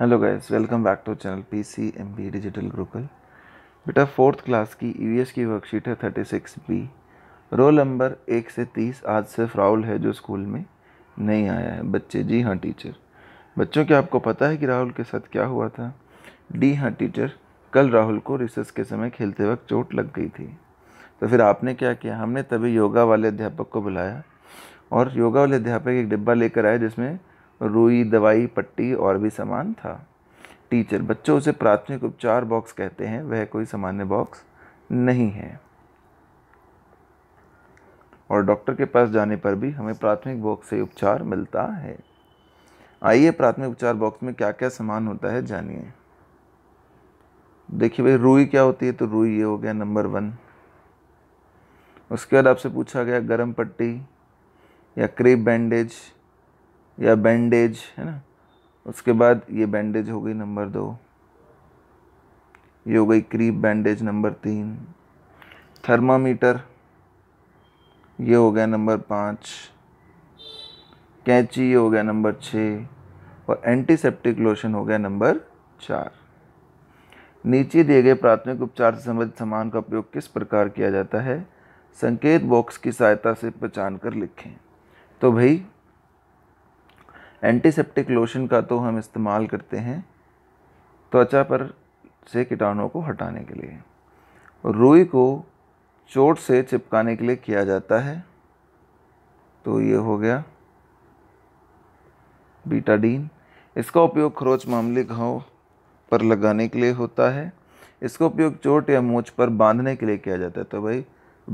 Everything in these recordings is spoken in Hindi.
hello guys welcome back to channel P C M B digital Gurukul बेटा फोर्थ क्लास की ई e की वर्कशीट है thirty six B roll number एक से तीस आज सिर्फ राहुल है जो स्कूल में नहीं आया है बच्चे जी हाँ टीचर बच्चों क्या आपको पता है कि राहुल के साथ क्या हुआ था डी हाँ टीचर कल राहुल को रिसर्च के समय खेलते वक्त चोट लग गई थी तो फिर आपने क्या किया हमने तभी योगा वाले अध्यापक को बुलाया और योगा वाले अध्यापक एक डिब्बा लेकर आए जिसमें रुई दवाई पट्टी और भी सामान था टीचर बच्चों से प्राथमिक उपचार बॉक्स कहते हैं वह कोई सामान्य बॉक्स नहीं है और डॉक्टर के पास जाने पर भी हमें प्राथमिक बॉक्स से उपचार मिलता है आइए प्राथमिक उपचार बॉक्स में क्या क्या सामान होता है जानिए देखिए भाई रुई क्या होती है तो रुई ये हो गया नंबर वन उसके बाद आपसे पूछा गया गर्म पट्टी या क्रेप बैंडेज या बैंडेज है ना उसके बाद ये बैंडेज हो गई नंबर दो ये हो गई क्रीप बैंडेज नंबर तीन थर्मामीटर ये हो गया नंबर पाँच कैंची ये हो गया नंबर छः और एंटीसेप्टिक लोशन हो गया नंबर चार नीचे दिए गए प्राथमिक उपचार से संबंधित सामान का उपयोग किस प्रकार किया जाता है संकेत बॉक्स की सहायता से पहचान कर लिखें तो भाई एंटीसेप्टिक लोशन का तो हम इस्तेमाल करते हैं त्वचा पर से कीटाणुओं को हटाने के लिए रुई को चोट से चिपकाने के लिए किया जाता है तो ये हो गया बीटाडीन इसका उपयोग खरोच मामले घाव पर लगाने के लिए होता है इसका उपयोग चोट या मोच पर बांधने के लिए किया जाता है तो भाई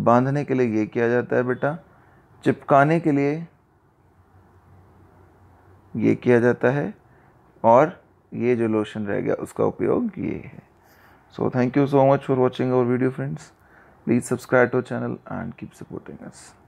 बांधने के लिए ये किया जाता है बेटा चिपकाने के लिए ये किया जाता है और ये जो लोशन रह गया उसका उपयोग ये है so thank you so much for watching our video friends please subscribe to channel and keep supporting us